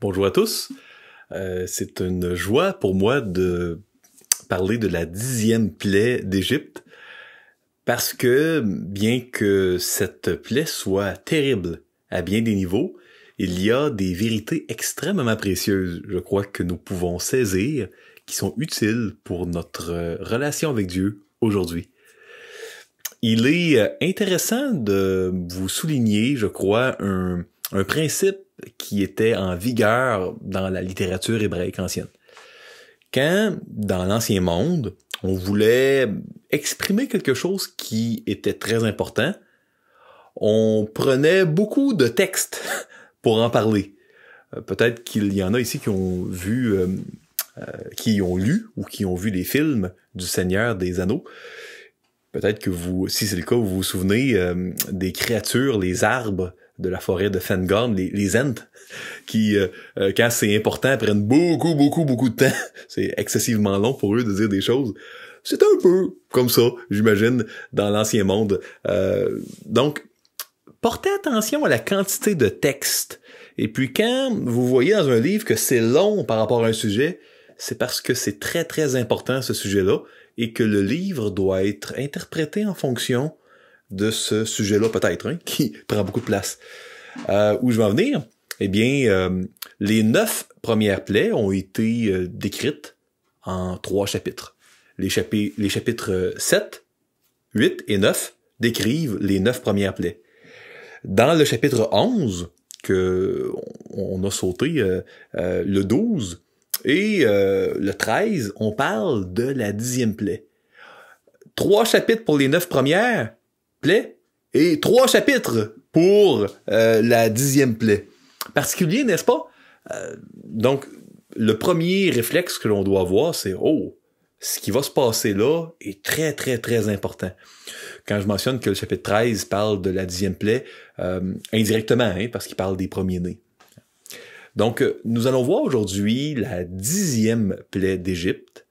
Bonjour à tous. Euh, c'est une joie pour moi de parler de la dixième plaie d'Égypte parce que bien que cette plaie soit terrible à bien des niveaux, il y a des vérités extrêmement précieuses, je crois, que nous pouvons saisir, qui sont utiles pour notre euh, relation avec Dieu aujourd'hui. Il est euh, intéressant de vous souligner, je crois, un, un principe qui était en vigueur dans la littérature hébraïque ancienne. Quand, dans l'Ancien Monde, on voulait exprimer quelque chose qui était très important, on prenait beaucoup de textes pour en parler. Euh, peut-être qu'il y en a ici qui ont vu, euh, euh, qui ont lu ou qui ont vu des films du Seigneur des Anneaux. Peut-être que vous, si c'est le cas, vous vous souvenez des créatures, les arbres de la forêt de Fengorn, les, les qui, euh, euh, quand c'est important, prennent beaucoup, beaucoup, beaucoup de temps. C'est excessivement long pour eux de dire des choses. C'est un peu comme ça, j'imagine, dans l'ancien monde. Euh, donc, portez attention à la quantité de texte. Et puis quand vous voyez dans un livre que c'est long par rapport à un sujet, c'est parce que c'est très très important ce sujet-là et que le livre doit être interprété en fonction de ce sujet-là peut-être, qui prend beaucoup de place. Euh, où je vais en venir? Eh bien, euh, les neuf premières plaies ont été euh, décrites en trois chapitres. Les, chapitres 7, 8 et 9 décrivent les neuf premières plaies. Dans le chapitre 11, que on a sauté le 12 et le 13, on parle de la dixième plaie. Trois chapitres pour les neuf premières, plaie et trois chapitres pour euh, la dixième plaie. Particulier, n'est-ce pas? Euh, donc, le premier réflexe que l'on doit voir c'est Oh, ce qui va se passer là est très, très, très important. Quand je mentionne que le chapitre 13 parle de la dixième plaie, euh, indirectement, hein, parce qu'il parle des premiers-nés. Donc, nous allons voir aujourd'hui la dixième plaie d'Égypte.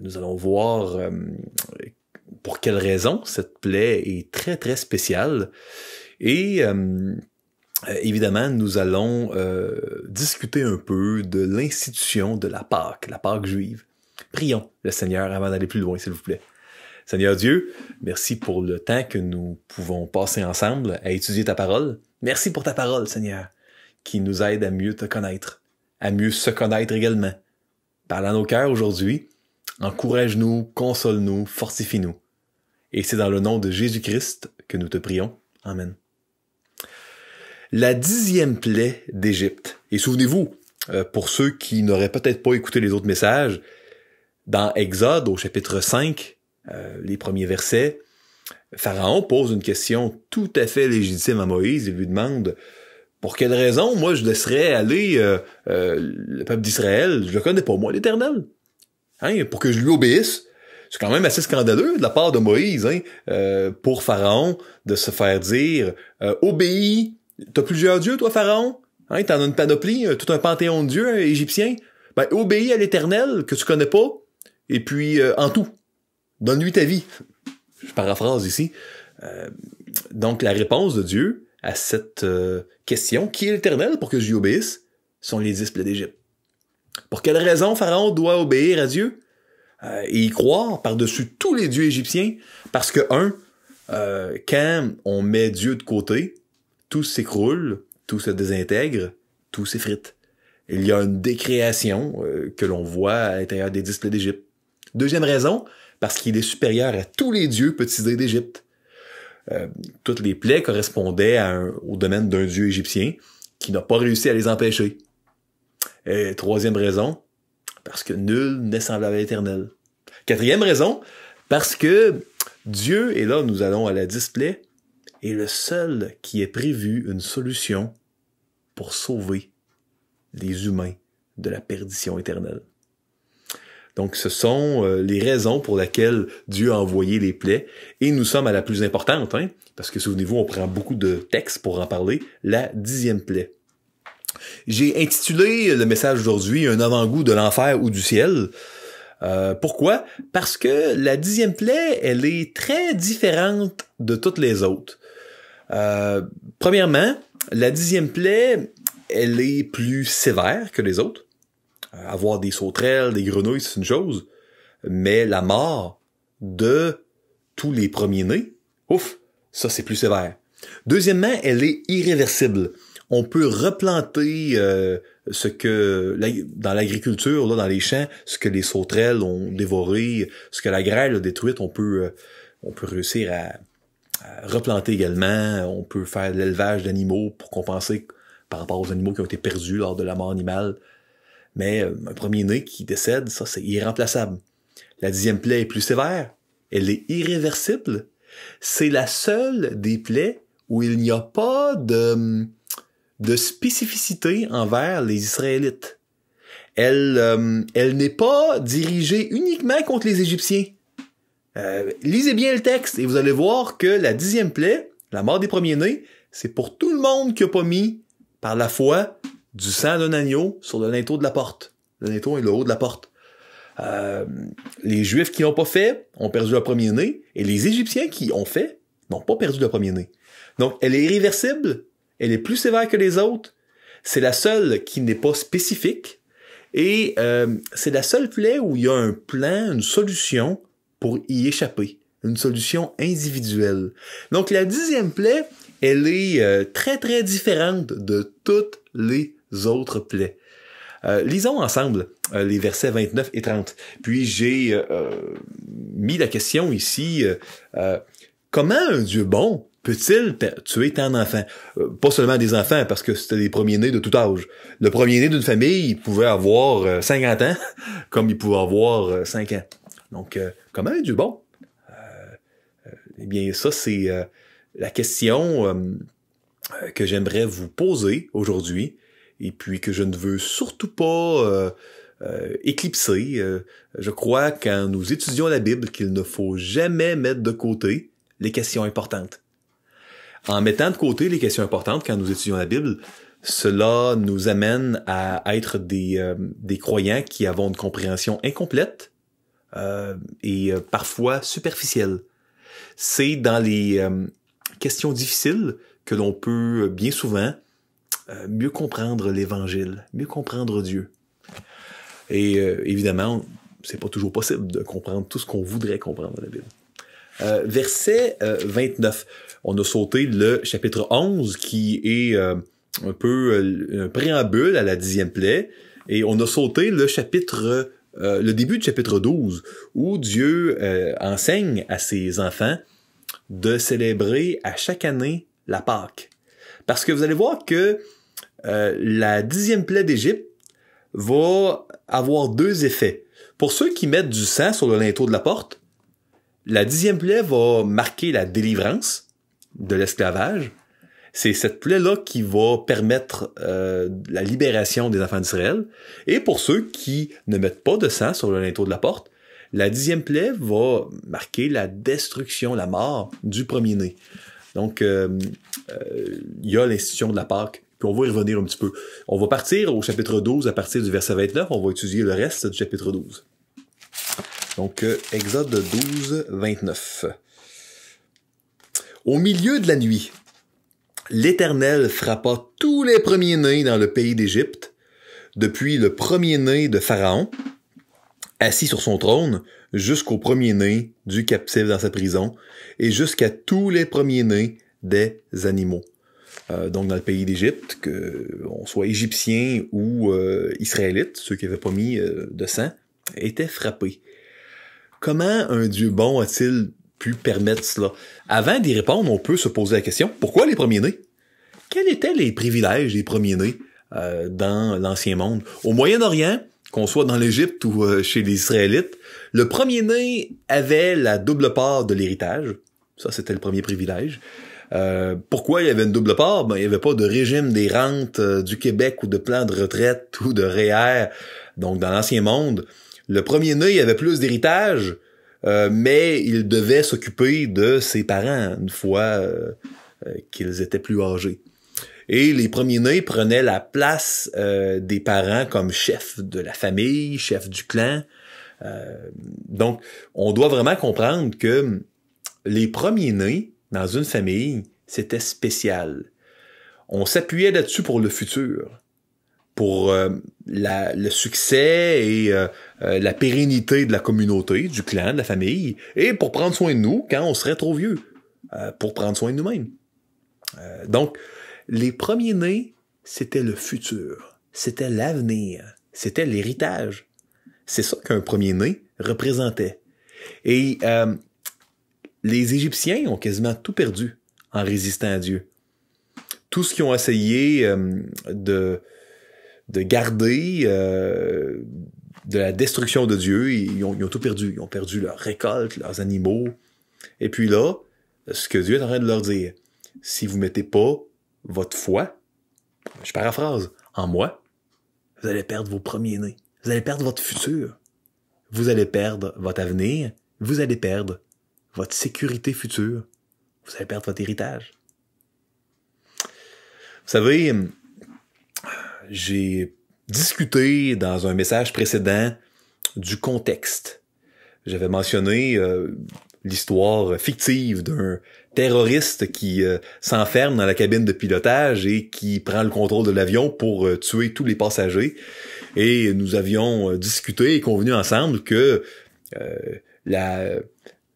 nous allons voir pour quelle raison cette plaie est très très spéciale. Et euh, évidemment, nous allons euh, discuter un peu de l'institution de la Pâque, la Pâque juive. Prions le Seigneur avant d'aller plus loin, s'il vous plaît. Seigneur Dieu, merci pour le temps que nous pouvons passer ensemble à étudier ta parole. Merci pour ta parole, Seigneur, qui nous aide à mieux te connaître, à mieux se connaître également. Parle à nos cœurs aujourd'hui. Encourage-nous, console-nous, fortifie-nous. Et c'est dans le nom de Jésus-Christ que nous te prions. Amen. La dixième plaie d'Égypte. Et souvenez-vous, euh, pour ceux qui n'auraient peut-être pas écouté les autres messages, dans Exode, au chapitre 5, euh, les premiers versets, Pharaon pose une question tout à fait légitime à Moïse et lui demande Pour quelle raison moi je laisserais aller euh, le peuple d'Israël, je le connais pas moi, l'Éternel. Hein, pour que je lui obéisse, c'est quand même assez scandaleux de la part de Moïse hein, euh, pour Pharaon de se faire dire euh, obéis, t'as plusieurs dieux toi Pharaon, hein, t'en as une panoplie, euh, tout un panthéon de dieux euh, égyptiens, ben obéis à l'Éternel que tu connais pas et puis en tout, donne-lui ta vie. Je paraphrase ici. donc la réponse de Dieu à cette question, qui est l'Éternel pour que j'y obéisse, sont les dix d'Égypte. Pour quelle raison Pharaon doit obéir à Dieu euh, et y croire par-dessus tous les dieux égyptiens, parce que, un, euh, quand on met Dieu de côté, tout s'écroule, tout se désintègre, tout s'effrite. Il y a une décréation euh, que l'on voit à l'intérieur des disciples d'Égypte. Deuxième raison, parce qu'il est supérieur à tous les dieux petits d'Égypte. toutes les plaies correspondaient au domaine d'un dieu égyptien qui n'a pas réussi à les empêcher. Et troisième raison, parce que nul n'est semblable à l'Éternel. Quatrième raison, parce que Dieu, et là nous allons à la display, est le seul qui ait prévu une solution pour sauver les humains de la perdition éternelle. Donc ce sont euh, les raisons pour lesquelles Dieu a envoyé les plaies, et nous sommes à la plus importante, hein, parce que souvenez-vous, on prend beaucoup de textes pour en parler, la dixième plaie. J'ai intitulé le message d'aujourd'hui Un avant-goût de l'enfer ou du ciel. Euh, pourquoi? Parce que la dixième plaie, elle est très différente de toutes les autres. Euh, premièrement, la dixième plaie, elle est plus sévère que les autres. Euh, avoir des sauterelles, des grenouilles, c'est une chose. Mais la mort de tous les premiers-nés, ouf, ça c'est plus sévère. Deuxièmement, elle est irréversible on peut replanter euh, ce que dans l'agriculture, là, dans les champs, ce que les sauterelles ont dévoré, ce que la grêle a détruite, on peut, euh, on peut réussir à, replanter également. On peut faire l'élevage d'animaux pour compenser par rapport aux animaux qui ont été perdus lors de la mort animale. Mais euh, un premier-né qui décède, ça, c'est irremplaçable. La dixième plaie est plus sévère. Elle est irréversible. C'est la seule des plaies où il n'y a pas de hum, de spécificité envers les Israélites. Elle, euh, elle n'est pas dirigée uniquement contre les Égyptiens. Euh, lisez bien le texte et vous allez voir que la dixième plaie, la mort des premiers-nés, c'est pour tout le monde qui a pas mis, par la foi, du sang d'un agneau sur le linteau de la porte. Le linteau est le haut de la porte. Euh, les Juifs qui n'ont pas fait ont perdu le premier-né, et les Égyptiens qui ont fait n'ont pas perdu le premier-né. Donc, elle est irréversible, elle est plus sévère que les autres. C'est la seule qui n'est pas spécifique. Et euh, c'est la seule plaie où il y a un plan, une solution pour y échapper. Une solution individuelle. Donc la dixième plaie, elle est euh, très très différente de toutes les autres plaies. Euh, lisons ensemble les versets 29 et 30. Puis j'ai mis la question ici, comment un Dieu bon peut-il tuer tant d'enfants? Euh, pas seulement des enfants, parce que c'était des premiers-nés de tout âge. Le premier-né d'une famille, il pouvait avoir 50 euh, ans, comme il pouvait avoir 5 euh, ans. Donc, comment est du bon? eh bien, ça, c'est la question que j'aimerais vous poser aujourd'hui, et puis que je ne veux surtout pas éclipser. je crois, quand nous étudions la Bible, qu'il ne faut jamais mettre de côté les questions importantes en mettant de côté les questions importantes quand nous étudions la Bible, cela nous amène à être des, euh, des croyants qui avons une compréhension incomplète euh, et euh, parfois superficielle. C'est dans les questions difficiles que l'on peut bien souvent mieux comprendre l'Évangile, mieux comprendre Dieu. Et évidemment, c'est pas toujours possible de comprendre tout ce qu'on voudrait comprendre dans la Bible. verset 29 on a sauté le chapitre 11 qui est euh, un peu euh, un préambule à la dixième plaie. Et on a sauté le chapitre, euh, le début du chapitre 12, où Dieu enseigne à ses enfants de célébrer à chaque année la Pâque. Parce que vous allez voir que la dixième plaie d'Égypte va avoir deux effets. Pour ceux qui mettent du sang sur le linteau de la porte, la dixième plaie va marquer la délivrance, de l'esclavage, c'est cette plaie-là qui va permettre euh, la libération des enfants d'Israël. Et pour ceux qui ne mettent pas de sang sur le linteau de la porte, la dixième plaie va marquer la destruction, la mort du premier-né. Donc, euh, euh, il y a l'institution de la Pâque, puis on va y revenir un petit peu. On va partir au chapitre 12 à partir du verset 29, on va étudier le reste du chapitre 12. Donc, Exode 12, 29. Au milieu de la nuit, l'Éternel frappa tous les premiers-nés dans le pays d'Égypte, depuis le premier-né de Pharaon, assis sur son trône, jusqu'au premier-né du captif dans sa prison, et jusqu'à tous les premiers-nés des animaux. Euh, donc dans le pays d'Égypte, qu'on soit égyptien ou euh, israélite, ceux qui n'avaient pas mis euh, de sang, étaient frappés. Comment un Dieu bon a-t-il permettre cela. Avant d'y répondre, on peut se poser la question, pourquoi les premiers-nés? Quels étaient les privilèges des premiers-nés euh, dans l'Ancien Monde? Au Moyen-Orient, qu'on soit dans l'Égypte ou euh, chez les Israélites, le premier-né avait la double part de l'héritage. Ça, c'était le premier privilège. Euh, pourquoi il y avait une double part? Ben, il n'y avait pas de régime des rentes du Québec ou de plan de retraite ou de REER. Donc, dans l'ancien monde, le premier-né, avait plus d'héritage, euh, mais il devait s'occuper de ses parents une fois euh, euh, qu'ils étaient plus âgés. Et les premiers-nés prenaient la place des parents comme chef de la famille, chef du clan. donc, on doit vraiment comprendre que les premiers-nés dans une famille, c'était spécial. On s'appuyait là-dessus pour le futur pour euh, le succès et euh, euh, la pérennité de la communauté, du clan, de la famille, et pour prendre soin de nous quand on serait trop vieux, pour prendre soin de nous-mêmes. donc, les premiers-nés, c'était le futur, c'était l'avenir, c'était l'héritage. C'est ça qu'un premier-né représentait. Et les Égyptiens ont quasiment tout perdu en résistant à Dieu. Tout ce qu'ils ont essayé de de garder euh, de la destruction de Dieu. Ils ont, ils ont, tout perdu. Ils ont perdu leur récolte, leurs animaux. Et puis là, ce que Dieu est en train de leur dire, si vous mettez pas votre foi, je paraphrase, en moi, vous allez perdre vos premiers-nés. Vous allez perdre votre futur. Vous allez perdre votre avenir. Vous allez perdre votre sécurité future. Vous allez perdre votre héritage. Vous savez, j'ai discuté dans un message précédent du contexte. J'avais mentionné euh, l'histoire fictive d'un terroriste qui euh, s'enferme dans la cabine de pilotage et qui prend le contrôle de l'avion pour euh, tuer tous les passagers. Et nous avions discuté et convenu ensemble que la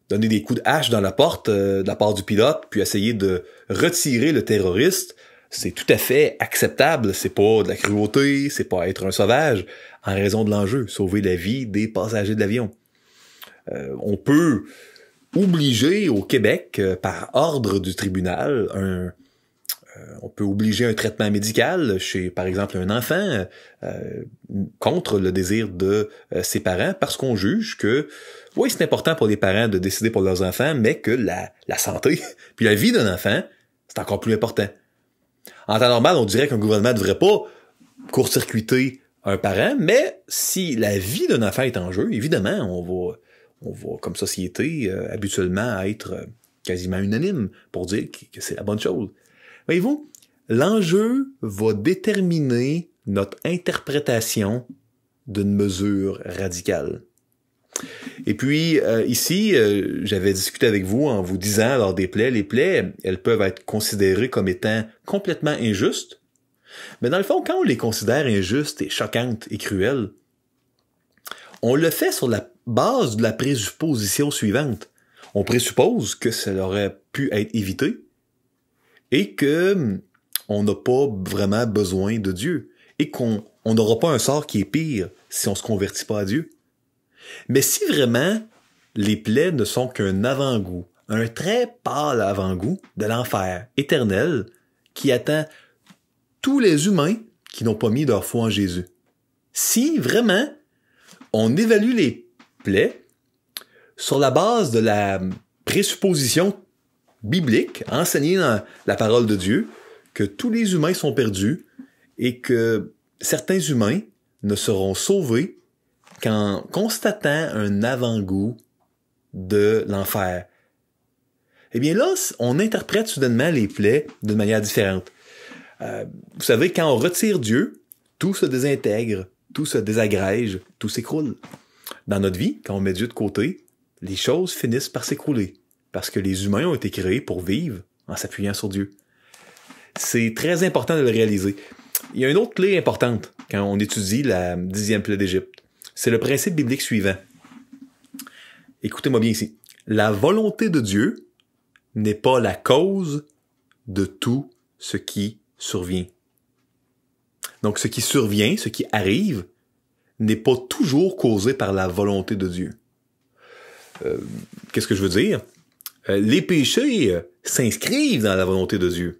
donner des coups de hache dans la porte de la part du pilote, puis essayer de retirer le terroriste, c'est tout à fait acceptable. C'est pas de la cruauté, c'est pas être un sauvage en raison de l'enjeu, sauver la vie des passagers de l'avion. Euh, on peut obliger au Québec, euh, par ordre du tribunal, un, euh, on peut obliger un traitement médical chez, par exemple, un enfant contre le désir de ses parents parce qu'on juge que, oui, c'est important pour les parents de décider pour leurs enfants, mais que la santé puis la vie d'un enfant, c'est encore plus important. En temps normal, on dirait qu'un gouvernement ne devrait pas court-circuiter un parent, mais si la vie d'un enfant est en jeu, évidemment, on va, on va comme société, euh, habituellement être euh, quasiment unanime pour dire que, c'est la bonne chose. Voyez-vous, l'enjeu va déterminer notre interprétation d'une mesure radicale. Et puis euh, ici, euh, j'avais discuté avec vous en vous disant alors des plaies, les plaies, elles peuvent être considérées comme étant complètement injustes. Mais dans le fond, quand on les considère injustes et choquantes et cruelles, on le fait sur la base de la présupposition suivante. On présuppose que ça aurait pu être évité et que hum, on n'a pas vraiment besoin de Dieu et qu'on n'aura pas un sort qui est pire si on se convertit pas à Dieu. Mais si vraiment les plaies ne sont qu'un avant-goût, un très pâle avant-goût de l'enfer éternel qui attend tous les humains qui n'ont pas mis leur foi en Jésus. Si vraiment on évalue les plaies sur la base de la présupposition biblique enseignée dans la parole de Dieu que tous les humains sont perdus et que certains humains ne seront sauvés qu'en constatant un avant-goût de l'enfer, eh bien là, on interprète soudainement les plaies de manière différente. Euh, vous savez, quand on retire Dieu, tout se désintègre, tout se désagrège, tout s'écroule. Dans notre vie, quand on met Dieu de côté, les choses finissent par s'écrouler, parce que les humains ont été créés pour vivre en s'appuyant sur Dieu. C'est très important de le réaliser. Il y a une autre clé importante quand on étudie la dixième plaie d'Égypte c'est le principe biblique suivant. Écoutez-moi bien ici. La volonté de Dieu n'est pas la cause de tout ce qui survient. Donc ce qui survient, ce qui arrive, n'est pas toujours causé par la volonté de Dieu. Euh, qu'est-ce que je veux dire? Euh, les péchés euh, s'inscrivent dans la volonté de Dieu,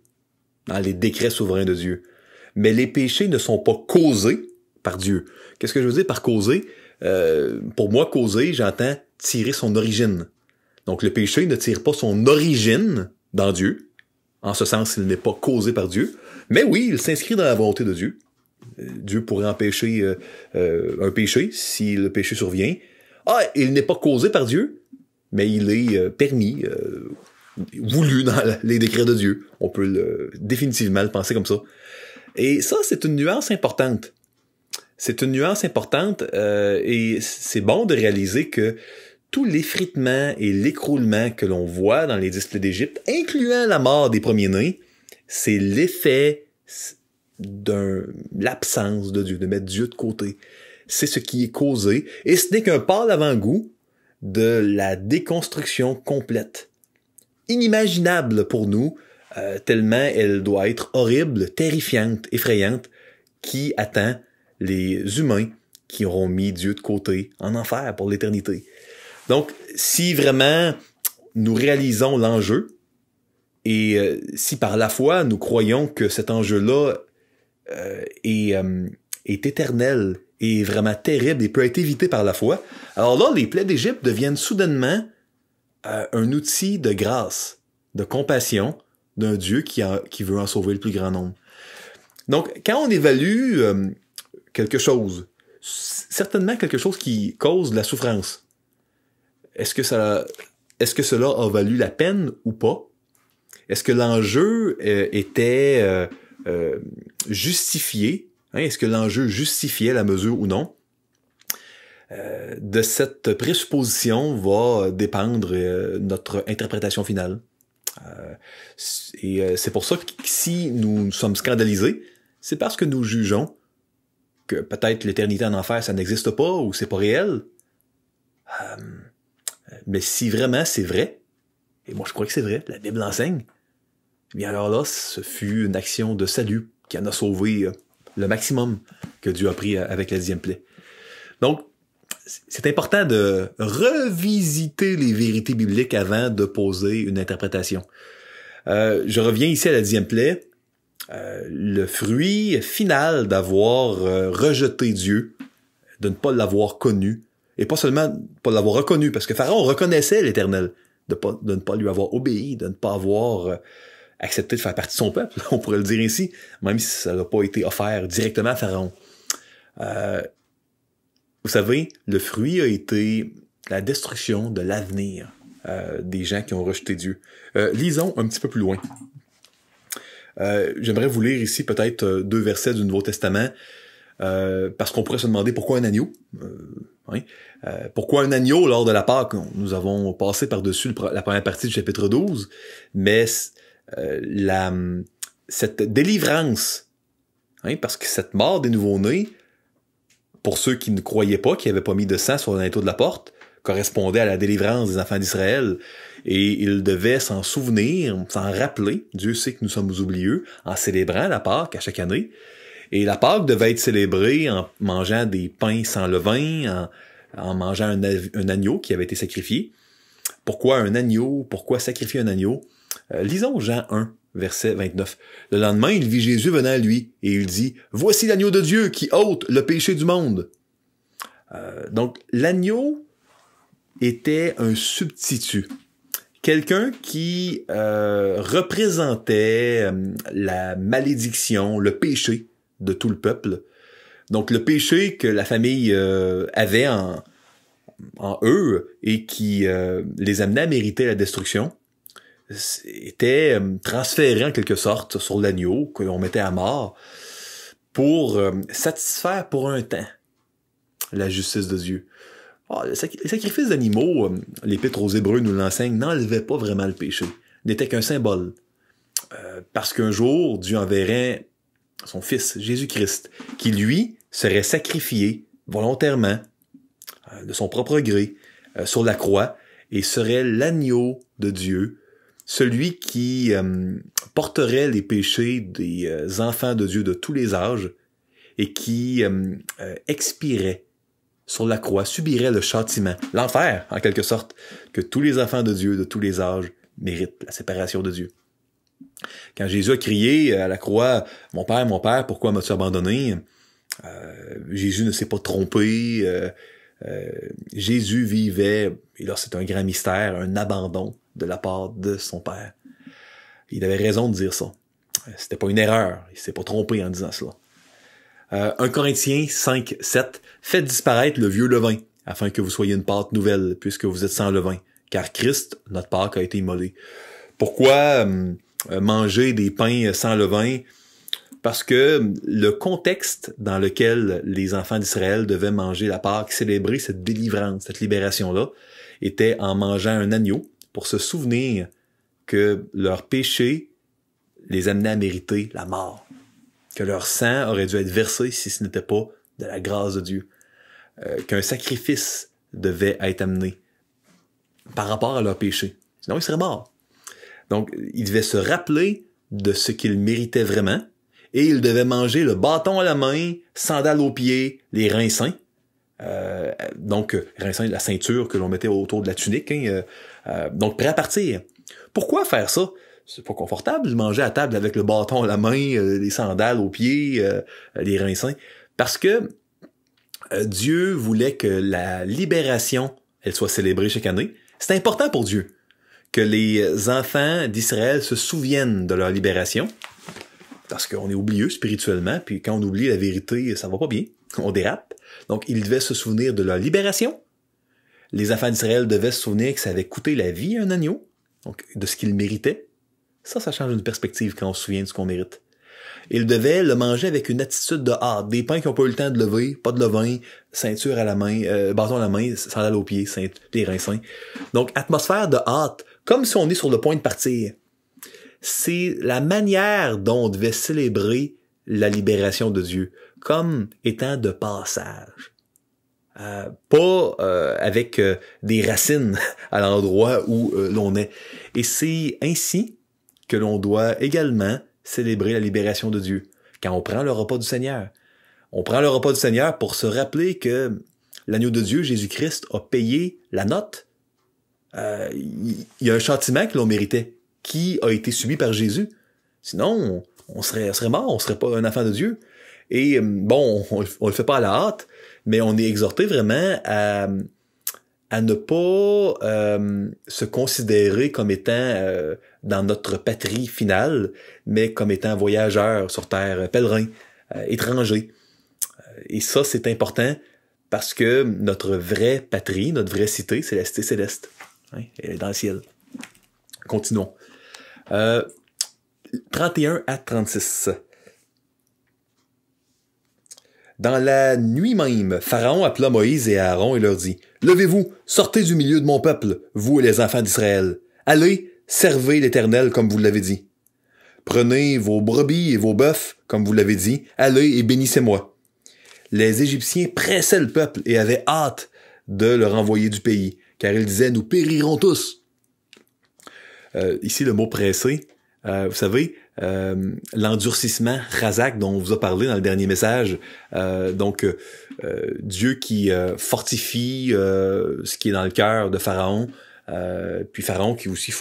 dans les décrets souverains de Dieu. Mais les péchés ne sont pas causés par Dieu. Qu'est-ce que je veux dire par causer? Euh, pour moi, causer, j'entends tirer son origine. Donc le péché ne tire pas son origine dans Dieu. En ce sens, il n'est pas causé par Dieu. Mais oui, il s'inscrit dans la volonté de Dieu. Euh, Dieu pourrait empêcher euh, un péché si le péché survient. Ah, il n'est pas causé par Dieu, mais il est permis, voulu dans les décrets de Dieu. On peut définitivement le penser comme ça. Et ça, c'est une nuance importante c'est une nuance importante euh, et c'est bon de réaliser que tout l'effritement et l'écroulement que l'on voit dans les disciples d'Égypte, incluant la mort des premiers-nés, c'est l'effet d'un l'absence de Dieu, de mettre Dieu de côté. C'est ce qui est causé et ce n'est qu'un pas avant-goût de la déconstruction complète. Inimaginable pour nous, euh, tellement elle doit être horrible, terrifiante, effrayante, qui attend les humains qui auront mis Dieu de côté en enfer pour l'éternité. Donc, si vraiment nous réalisons l'enjeu, et euh, si par la foi nous croyons que cet enjeu-là euh, est, euh, est, éternel et vraiment terrible et peut être évité par la foi, alors là, les plaies d'Égypte deviennent soudainement un outil de grâce, de compassion d'un Dieu qui, qui veut en sauver le plus grand nombre. Donc, quand on évalue quelque chose. Certainement quelque chose qui cause de la souffrance. Est-ce que ça, est que cela a valu la peine ou pas? Est-ce que l'enjeu euh, était euh, euh, justifié? Hein, est-ce que l'enjeu justifiait la mesure ou non? de cette présupposition va dépendre notre interprétation finale. et c'est pour ça que si nous sommes scandalisés, c'est parce que nous jugeons que peut-être l'éternité en enfer, ça n'existe pas ou c'est pas réel. Euh, mais si vraiment c'est vrai, et moi je crois que c'est vrai, la Bible l'enseigne, eh bien alors là, ce fut une action de salut qui en a sauvé euh, le maximum que Dieu a pris euh, avec la dixième plaie. Donc, c'est important de revisiter les vérités bibliques avant de poser une interprétation. je reviens ici à la dixième plaie. Euh, le fruit final d'avoir euh, rejeté Dieu, de ne pas l'avoir connu, et pas seulement pas l'avoir reconnu, parce que Pharaon reconnaissait l'Éternel, de, ne pas lui avoir obéi, de ne pas avoir euh, accepté de faire partie de son peuple, on pourrait le dire ainsi, même si ça n'a pas été offert directement à Pharaon. vous savez, le fruit a été la destruction de l'avenir des gens qui ont rejeté Dieu. lisons un petit peu plus loin. Euh, j'aimerais vous lire ici peut-être euh, deux versets du Nouveau Testament, euh, parce qu'on pourrait se demander pourquoi un agneau. pourquoi un agneau lors de la Pâque? Nous avons passé par-dessus la première partie du chapitre 12, mais la, cette délivrance, hein, parce que cette mort des nouveaux nés pour ceux qui ne croyaient pas, qui n'avaient pas mis de sang sur le de la porte, correspondait à la délivrance des enfants d'Israël et il devait s'en souvenir, s'en rappeler. Dieu sait que nous sommes oublieux en célébrant la Pâque à chaque année. Et la Pâque devait être célébrée en mangeant des pains sans levain, en, mangeant un, agneau qui avait été sacrifié. Pourquoi un agneau? Pourquoi sacrifier un agneau? Euh, lisons Jean 1, verset 29. Le lendemain, il vit Jésus venant à lui, et il dit, Voici l'agneau de Dieu qui ôte le péché du monde. Euh, donc, l'agneau était un substitut quelqu'un qui euh, représentait euh, la malédiction, le péché de tout le peuple. Donc le péché que la famille euh, avait en, en, eux et qui les amenait à mériter la destruction était transféré en quelque sorte sur l'agneau que l'on mettait à mort pour satisfaire pour un temps la justice de Dieu. Ah, euh, les sacrifices d'animaux, l'Épître aux Hébreux nous l'enseigne, n'enlevait pas vraiment le péché, n'était qu'un symbole. Euh, parce qu'un jour, Dieu enverrait son Fils, Jésus-Christ, qui lui serait sacrifié volontairement, euh, de son propre gré, sur la croix, et serait l'agneau de Dieu, celui qui porterait les péchés des enfants de Dieu de tous les âges, et qui expirait sur la croix subirait le châtiment, l'enfer en quelque sorte, que tous les enfants de Dieu de tous les âges méritent la séparation de Dieu. Quand Jésus a crié à la croix, Mon Père, mon Père, pourquoi m'as-tu abandonné euh, Jésus ne s'est pas trompé. Euh, euh, Jésus vivait, et là c'est un grand mystère, un abandon de la part de son Père. Il avait raison de dire ça. C'était pas une erreur. Il s'est pas trompé en disant cela. Euh, un 1 Corinthiens 5, 7, faites disparaître le vieux levain, afin que vous soyez une pâte nouvelle, puisque vous êtes sans levain, car Christ, notre Pâque, a été immolé. Pourquoi hum, euh, manger des pains sans levain? Parce que hum, le contexte dans lequel les enfants d'Israël devaient manger la Pâque, célébrer cette délivrance, cette libération-là, était en mangeant un agneau pour se souvenir que leur péché les amenait à mériter la mort que leur sang aurait dû être versé si ce n'était pas de la grâce de Dieu, euh, qu'un sacrifice devait être amené par rapport à leur péché. Sinon, ils seraient morts. Donc, ils devaient se rappeler de ce qu'ils méritaient vraiment, et ils devaient manger le bâton à la main, sandales aux pieds, les reins Euh, donc, de la ceinture que l'on mettait autour de la tunique. Hein, euh, euh, donc, prêt à partir. Pourquoi faire ça? c'est pas confortable de manger à table avec le bâton à la main, euh, les sandales aux pieds, euh, euh les rincins, parce que euh, Dieu voulait que la libération, elle soit célébrée chaque année. C'est important pour Dieu que les enfants d'Israël se souviennent de leur libération, parce qu'on est oublieux spirituellement, puis quand on oublie la vérité, ça va pas bien, on dérape. Donc ils devaient se souvenir de leur libération. Les enfants d'Israël devaient se souvenir que ça avait coûté la vie à un agneau, donc de ce qu'ils méritaient ça, ça change une perspective quand on se souvient de ce qu'on mérite. Il devait le manger avec une attitude de hâte, des pains qui n'ont pas eu le temps de lever, pas de levain, ceinture à la main, euh, bâton à la main, sandales aux pieds, les sains. Donc, atmosphère de hâte, comme si on est sur le point de partir. C'est la manière dont on devait célébrer la libération de Dieu, comme étant de passage. Euh, pas euh, avec des racines à l'endroit où l'on est. Et c'est ainsi que l'on doit également célébrer la libération de Dieu. Quand on prend le repas du Seigneur, on prend le repas du Seigneur pour se rappeler que l'agneau de Dieu, Jésus-Christ, a payé la note. Euh, il y, a un châtiment que l'on méritait, qui a été subi par Jésus. Sinon, on serait, on mort, on serait pas un enfant de Dieu. Et euh, bon, on, ne le fait pas à la hâte, mais on est exhorté vraiment à, à ne pas euh, se considérer comme étant euh, dans notre patrie finale, mais comme étant voyageur sur terre, euh, pèlerin, euh, étranger. Et ça, c'est important parce que notre vraie patrie, notre vraie cité, c'est la cité céleste. Hein, elle est dans le ciel. Continuons. 31 à 36. Dans la nuit même, Pharaon appela Moïse et Aaron et leur dit Levez-vous, sortez du milieu de mon peuple, vous et les enfants d'Israël. Allez, servez l'Éternel comme vous l'avez dit. Prenez vos brebis et vos bœufs, comme vous l'avez dit, allez et bénissez-moi. Les Égyptiens pressaient le peuple et avaient hâte de le renvoyer du pays, car ils disaient, nous périrons tous. Euh, ici, le mot presser, euh, vous savez, euh, l'endurcissement, Razak, dont on vous a parlé dans le dernier message, donc euh, Dieu qui euh, fortifie euh, ce qui est dans le cœur de Pharaon, puis Pharaon qui aussi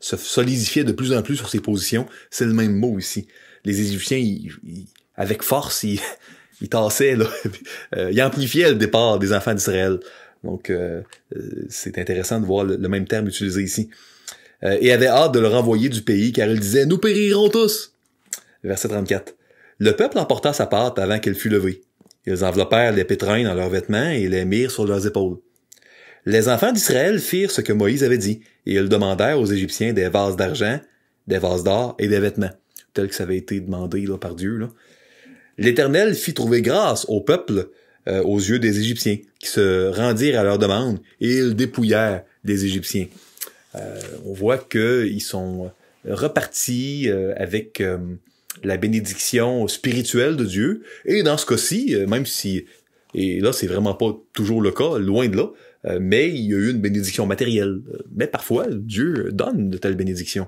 se solidifiait de plus en plus sur ses positions, c'est le même mot ici. Les Égyptiens, avec force, ils, tassaient, ils amplifiaient le départ des enfants d'Israël. Donc, c'est intéressant de voir le, même terme utilisé ici. et avait hâte de le renvoyer du pays, car il disait, nous périrons tous. Verset 34. Le peuple emporta sa pâte avant qu'elle fût levée ils enveloppèrent les pétrins dans leurs vêtements et les mirent sur leurs épaules. Les enfants d'Israël firent ce que Moïse avait dit, et ils demandèrent aux Égyptiens des vases d'argent, des vases d'or et des vêtements, tels que ça avait été demandé par Dieu. L'Éternel fit trouver grâce au peuple euh, aux yeux des Égyptiens, qui se rendirent à leur demande, et ils dépouillèrent les Égyptiens. Euh, on voit qu'ils sont repartis euh, avec la bénédiction spirituelle de Dieu. Et dans ce cas-ci, euh, même si, et là c'est vraiment pas toujours le cas, loin de là, euh, mais il y a eu une bénédiction matérielle. Euh, mais parfois, Dieu donne de telles bénédictions.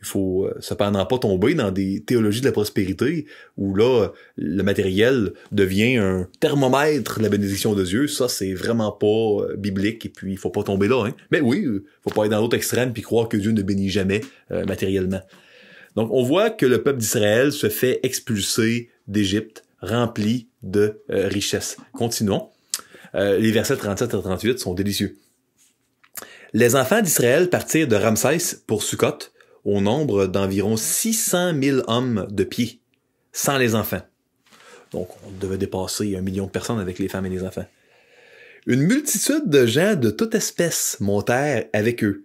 Il faut cependant pas tomber dans des théologies de la prospérité où là, le matériel devient un thermomètre la bénédiction de Dieu. Ça, c'est vraiment pas biblique et puis il faut pas tomber là. Hein. Mais oui, faut pas être dans l'autre extrême puis croire que Dieu ne bénit jamais matériellement. Donc, on voit que le peuple d'Israël se fait expulser d'Égypte, rempli de euh, richesses. Continuons. Euh, les versets 37 à 38 sont délicieux. Les enfants d'Israël partirent de Ramsès pour Sukkot, au nombre d'environ 600 000 hommes de pied, sans les enfants. Donc, on devait dépasser un million de personnes avec les femmes et les enfants. Une multitude de gens de toute espèce montèrent avec eux.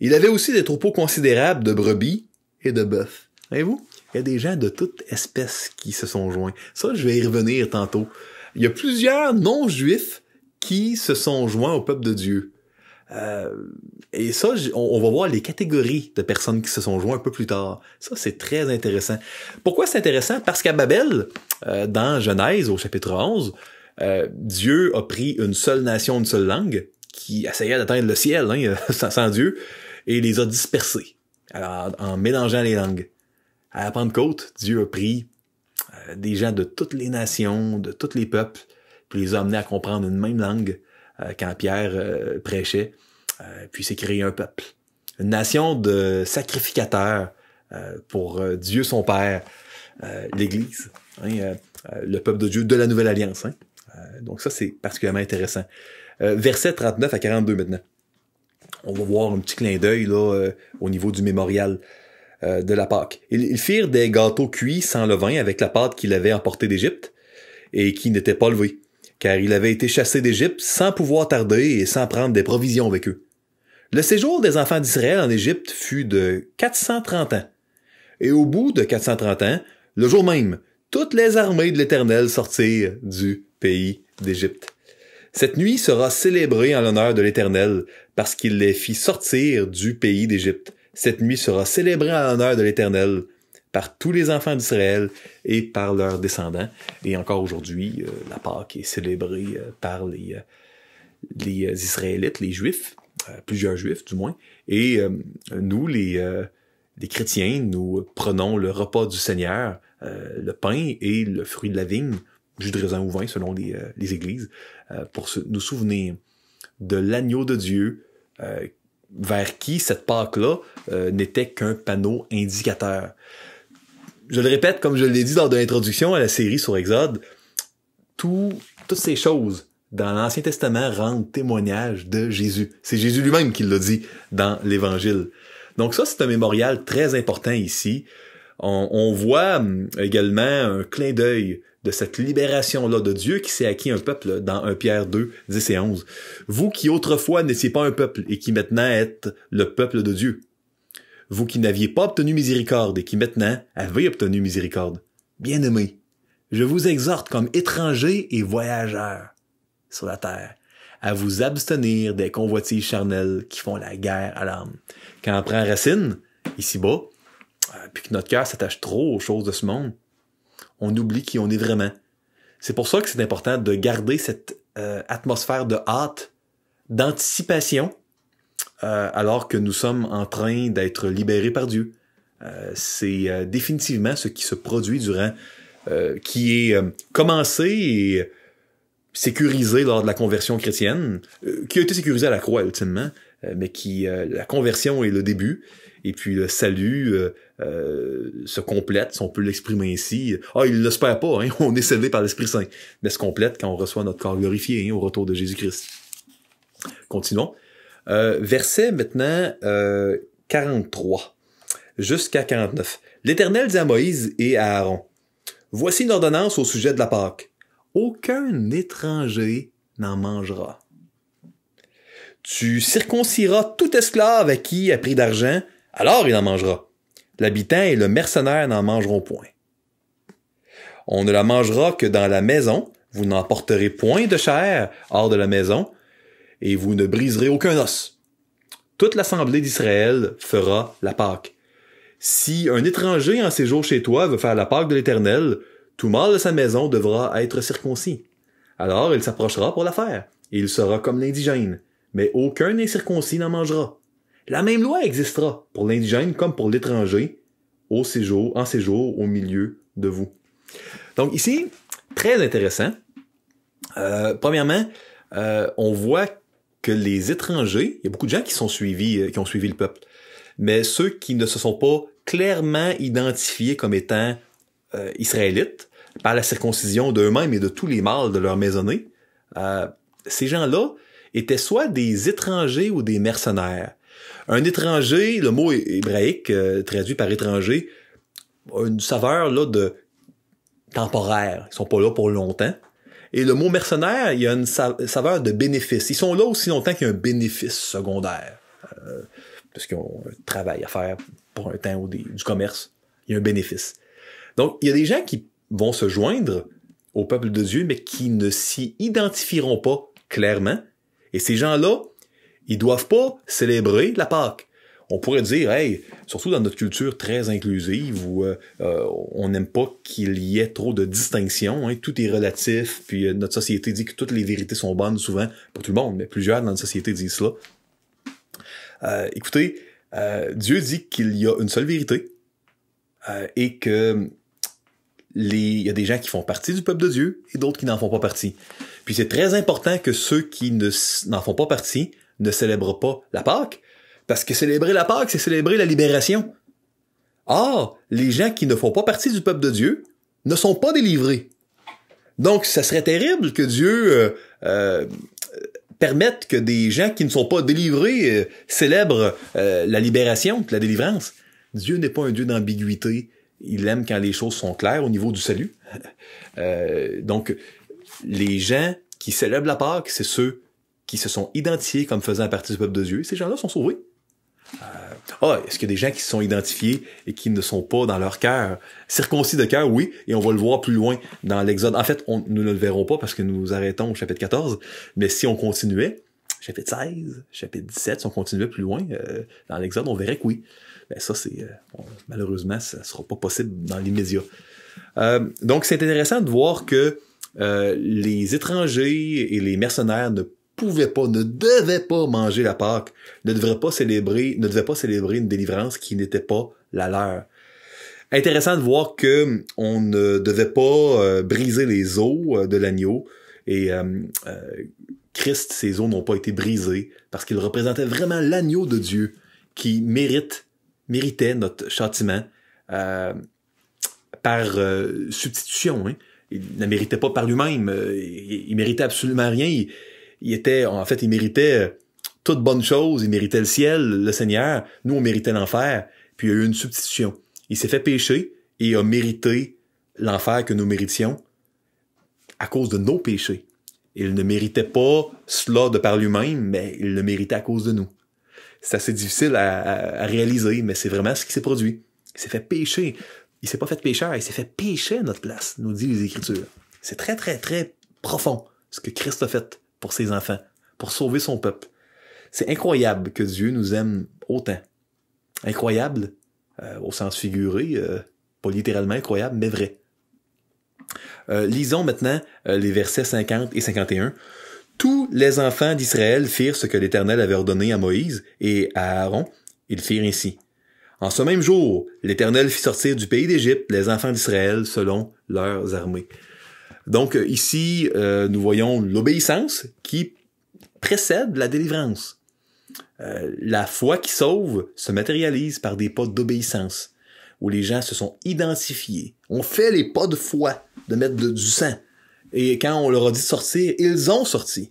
Il avait aussi des troupeaux considérables de brebis, et de bœuf. Voyez-vous? Il y a des gens de toute espèces qui se sont joints. Ça, je vais y revenir tantôt. Il y a plusieurs non-juifs qui se sont joints au peuple de Dieu. Euh, et ça, on, va voir les catégories de personnes qui se sont joints un peu plus tard. Ça, c'est très intéressant. Pourquoi c'est intéressant? Parce qu'à Babel, euh, dans Genèse, au chapitre 11, euh, Dieu a pris une seule nation, une seule langue, qui essayait d'atteindre le ciel hein, sans, Dieu, et les a dispersés. Alors, en mélangeant les langues. À la Pentecôte, Dieu a pris euh, des gens de toutes les nations, de tous les peuples, puis les a amenés à comprendre une même langue euh, quand Pierre euh, prêchait, puis s'est créé un peuple. Une nation de sacrificateurs pour Dieu son Père, l'Église, hein, le peuple de Dieu de la Nouvelle Alliance. Hein. donc ça, c'est particulièrement intéressant. verset 39 à 42 maintenant on va voir un petit clin d'œil là euh, au niveau du mémorial euh, de la Pâque. Ils, firent des gâteaux cuits sans levain avec la pâte qu'il avait emportée d'Égypte et qui n'était pas levée, car il avait été chassé d'Égypte sans pouvoir tarder et sans prendre des provisions avec eux. Le séjour des enfants d'Israël en Égypte fut de 430 ans. Et au bout de 430 ans, le jour même, toutes les armées de l'Éternel sortirent du pays d'Égypte. Cette nuit sera célébrée en l'honneur de l'Éternel, parce qu'il les fit sortir du pays d'Égypte. Cette nuit sera célébrée en l'honneur de l'Éternel par tous les enfants d'Israël et par leurs descendants. Et encore aujourd'hui, euh, la Pâque est célébrée euh, par les, euh, Israélites, les Juifs, plusieurs Juifs du moins. Et nous, les, chrétiens, nous prenons le repas du Seigneur, le pain et le fruit de la vigne jus de raisin ou vin selon les, euh, églises, euh, pour nous souvenir de l'agneau de Dieu euh, vers qui cette Pâque-là n'était qu'un panneau indicateur. Je le répète, comme je l'ai dit lors de l'introduction à la série sur Exode, tout, toutes ces choses dans l'Ancien Testament rendent témoignage de Jésus. C'est Jésus lui-même qui l'a dit dans l'Évangile. Donc ça, c'est un mémorial très important ici. On, on voit hum, également un clin d'œil de cette libération-là de Dieu qui s'est acquis un peuple dans 1 Pierre 2, 10 et 11. Vous qui autrefois n'étiez pas un peuple et qui maintenant êtes le peuple de Dieu. Vous qui n'aviez pas obtenu miséricorde et qui maintenant avez obtenu miséricorde. Bien-aimés, je vous exhorte comme étrangers et voyageurs sur la terre à vous abstenir des convoitises charnelles qui font la guerre à l'âme. Quand on prend racine, ici-bas, euh, puis que notre cœur s'attache trop aux choses de ce monde, on oublie qui on est vraiment. C'est pour ça que c'est important de garder cette euh, atmosphère de hâte, d'anticipation, euh, alors que nous sommes en train d'être libérés par Dieu. c'est euh, définitivement ce qui se produit durant, qui est commencé et sécurisé lors de la conversion chrétienne, qui a été sécurisé à la croix ultimement, mais qui la conversion est le début, et puis le salut euh, se complète, si on peut l'exprimer ainsi. Ah, il ne l'espère pas, hein, on est scellé par l'Esprit Saint, mais se complète quand on reçoit notre corps glorifié hein, au retour de Jésus-Christ. Continuons. Euh, verset maintenant euh, 43 jusqu'à 49. L'Éternel dit à Moïse et à Aaron, Voici une ordonnance au sujet de la Pâque. Aucun étranger n'en mangera. Tu circonciras tout esclave à qui a pris d'argent, alors il en mangera. L'habitant et le mercenaire n'en mangeront point. On ne la mangera que dans la maison, vous n'en porterez point de chair hors de la maison, et vous ne briserez aucun os. Toute l'assemblée d'Israël fera la Pâque. Si un étranger en séjour chez toi veut faire la Pâque de l'Éternel, tout mâle de sa maison devra être circoncis. Alors il s'approchera pour la faire, et il sera comme l'indigène, mais aucun incirconcis n'en mangera la même loi existera pour l'indigène comme pour l'étranger au séjour, en séjour au milieu de vous. Donc ici, très intéressant. Euh, premièrement, euh, on voit que les étrangers, il y a beaucoup de gens qui sont suivis, euh, qui ont suivi le peuple, mais ceux qui ne se sont pas clairement identifiés comme étant israélites par la circoncision d'eux-mêmes et de tous les mâles de leur maisonnée, ces gens-là étaient soit des étrangers ou des mercenaires. Un étranger, le mot hébraïque euh, traduit par étranger, a une saveur là, de temporaire. Ils sont pas là pour longtemps. Et le mot mercenaire, il y a une saveur de bénéfice. Ils sont là aussi longtemps qu'il y a un bénéfice secondaire. Euh, parce qu'ils ont un travail à faire pour un temps ou du commerce. Il y a un bénéfice. Donc, il y a des gens qui vont se joindre au peuple de Dieu, mais qui ne s'y identifieront pas clairement. Et ces gens-là, ils doivent pas célébrer la Pâque. On pourrait dire, hey, surtout dans notre culture très inclusive où euh, euh, on n'aime pas qu'il y ait trop de distinctions, hein. tout est relatif, puis euh, notre société dit que toutes les vérités sont bonnes souvent, pour tout le monde, mais plusieurs dans notre société disent cela. écoutez, Dieu dit qu'il y a une seule vérité et que il y a des gens qui font partie du peuple de Dieu et d'autres qui n'en font pas partie. Puis c'est très important que ceux qui n'en font pas partie ne célèbre pas la Pâque, parce que célébrer la Pâque, c'est célébrer la libération. Or, les gens qui ne font pas partie du peuple de Dieu ne sont pas délivrés. Donc, ça serait terrible que Dieu euh, euh, permette que des gens qui ne sont pas délivrés euh, célèbrent la libération, la délivrance. Dieu n'est pas un Dieu d'ambiguïté. Il aime quand les choses sont claires au niveau du salut. donc, les gens qui célèbrent la Pâque, c'est ceux qui se sont identifiés comme faisant partie du peuple de Dieu, ces gens-là sont sauvés. Euh, ah, est-ce qu'il y a des gens qui se sont identifiés et qui ne sont pas dans leur cœur circoncis de cœur, oui, et on va le voir plus loin dans l'Exode. En fait, on, nous ne le verrons pas parce que nous arrêtons au chapitre 14, mais si on continuait, chapitre 16, chapitre 17, si on continuait plus loin euh, dans l'Exode, on verrait que oui. Mais ben ça, c'est euh, malheureusement, ça sera pas possible dans l'immédiat. donc, c'est intéressant de voir que les étrangers et les mercenaires ne pouvait pas, ne devait pas manger la Pâque, ne devrait pas célébrer, ne devait pas célébrer une délivrance qui n'était pas la leur. Intéressant de voir que on ne devait pas euh, briser les os euh, de l'agneau et euh, Christ, ses os n'ont pas été brisés parce qu'il représentait vraiment l'agneau de Dieu qui mérite, méritait notre châtiment par substitution. Hein. Il ne méritait pas par lui-même. Il, il, méritait absolument rien il était, en fait, il méritait euh, toute bonne chose, il méritait le ciel, le Seigneur, nous on méritait l'enfer, puis il y a eu une substitution. Il s'est fait pécher et a mérité l'enfer que nous méritions à cause de nos péchés. Il ne méritait pas cela de par lui-même, mais il le méritait à cause de nous. C'est assez difficile à, réaliser, mais c'est vraiment ce qui s'est produit. Il s'est fait pécher. Il s'est pas fait pécheur, il s'est fait pécher à notre place, nous dit les Écritures. C'est très, très, très profond ce que Christ a fait pour ses enfants, pour sauver son peuple. C'est incroyable que Dieu nous aime autant. Incroyable, euh, au sens figuré, euh, pas littéralement incroyable, mais vrai. Euh, lisons maintenant les versets 50 et 51. Tous les enfants d'Israël firent ce que l'Éternel avait ordonné à Moïse et à Aaron. Ils firent ainsi. En ce même jour, l'Éternel fit sortir du pays d'Égypte les enfants d'Israël selon leurs armées. Donc euh, ici, euh, nous voyons l'obéissance qui précède la délivrance. Euh, la foi qui sauve se matérialise par des pas d'obéissance, où les gens se sont identifiés. On fait les pas de foi, de mettre du sang. Et quand on leur a dit de sortir, ils ont sorti.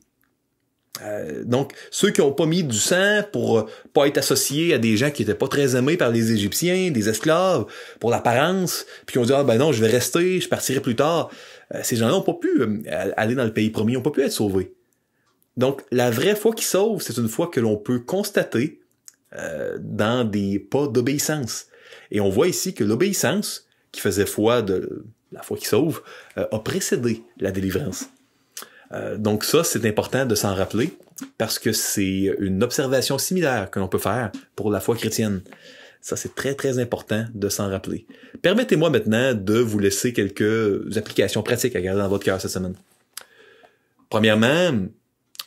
donc, ceux qui n'ont pas mis du sang pour pas être associés à des gens qui n'étaient pas très aimés par les Égyptiens, des esclaves, pour l'apparence, puis qui ont dit, ah ben non, je vais rester, je partirai plus tard. Euh, ces gens-là n'ont pas pu euh, aller dans le pays promis, n'ont pas pu être sauvés. Donc, la vraie foi qui sauve, c'est une foi que l'on peut constater euh, dans des pas d'obéissance. Et on voit ici que l'obéissance, qui faisait foi de la foi qui sauve, a précédé la délivrance. donc ça, c'est important de s'en rappeler parce que c'est une observation similaire que l'on peut faire pour la foi chrétienne. Ça, c'est très, très important de s'en rappeler. Permettez-moi maintenant de vous laisser quelques applications pratiques à garder dans votre cœur cette semaine. Premièrement,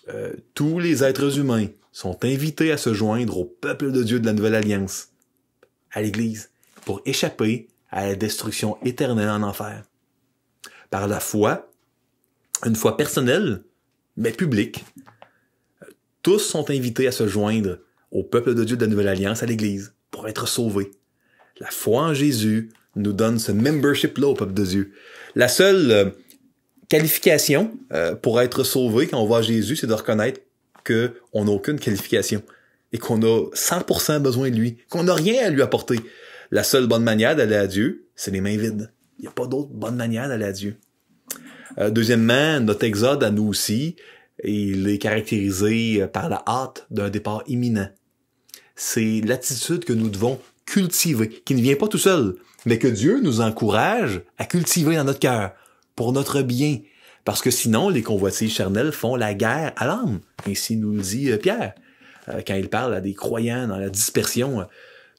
euh, tous les êtres humains sont invités à se joindre au peuple de Dieu de la Nouvelle Alliance, à l'Église, pour échapper à la destruction éternelle en enfer. Par la foi, une foi personnelle, mais publique, tous sont invités à se joindre au peuple de Dieu de la Nouvelle Alliance, à l'Église, être sauvé. La foi en Jésus nous donne ce membership-là au peuple de Dieu. La seule euh, qualification euh, pour être sauvé quand on voit Jésus, c'est de reconnaître qu'on n'a aucune qualification et qu'on a 100% besoin de lui, qu'on n'a rien à lui apporter. La seule bonne manière d'aller à Dieu, c'est les mains vides. Il n'y a pas d'autre bonne manière d'aller à Dieu. Euh, deuxièmement, notre exode à nous aussi, il est caractérisé par la hâte d'un départ imminent c'est l'attitude que nous devons cultiver, qui ne vient pas tout seul, mais que Dieu nous encourage à cultiver dans notre cœur, pour notre bien, parce que sinon les convoitises charnelles font la guerre à l'âme, ainsi nous le dit euh, Pierre, euh, quand il parle à des croyants dans la dispersion. Euh,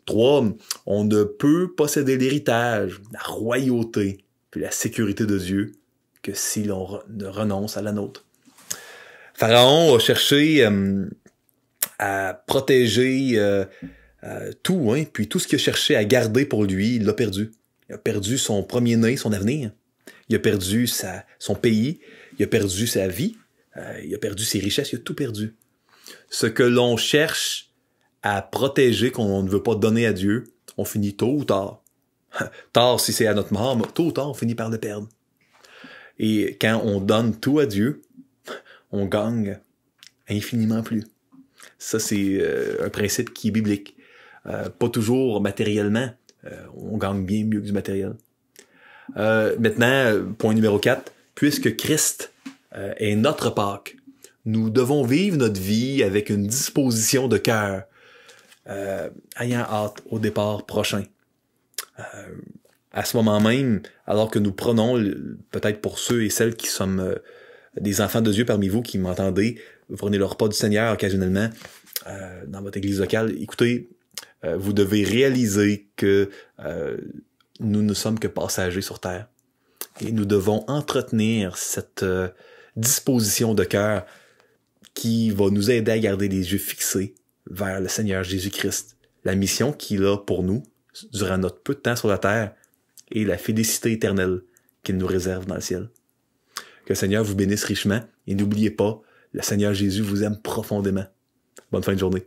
trois, on ne peut posséder l'héritage, la royauté, puis la sécurité de Dieu que si l'on ne renonce à la nôtre. Pharaon a cherché à protéger euh, euh, tout, hein. puis tout ce qu'il a cherché à garder pour lui, il l'a perdu. Il a perdu son premier-né, son avenir. Il a perdu son pays, il a perdu sa vie, euh, il a perdu ses richesses, il a tout perdu. Ce que l'on cherche à protéger, qu'on ne veut pas donner à Dieu, on finit tôt ou tard. tard si c'est à notre mort, mais tôt ou tard, on finit par le perdre. Et quand on donne tout à Dieu, on gagne infiniment plus. Ça, c'est euh, un principe qui est biblique. Euh, pas toujours matériellement. Euh, on gagne bien mieux que du matériel. maintenant, point numéro 4. Puisque Christ est notre Pâque, nous devons vivre notre vie avec une disposition de cœur, ayant hâte au départ prochain à ce moment même, alors que nous prenons, peut-être pour ceux et celles qui sommes des enfants de Dieu parmi vous qui m'entendez, prenez le repas du Seigneur occasionnellement euh, dans votre église locale, écoutez, euh, vous devez réaliser que euh, nous ne sommes que passagers sur Terre. Et nous devons entretenir cette disposition de cœur qui va nous aider à garder les yeux fixés vers le Seigneur Jésus-Christ. La mission qu'il a pour nous durant notre peu de temps sur la terre et la félicité éternelle qu'il nous réserve dans le ciel. Que le Seigneur vous bénisse richement et n'oubliez pas, le Seigneur Jésus vous aime profondément. Bonne fin de journée.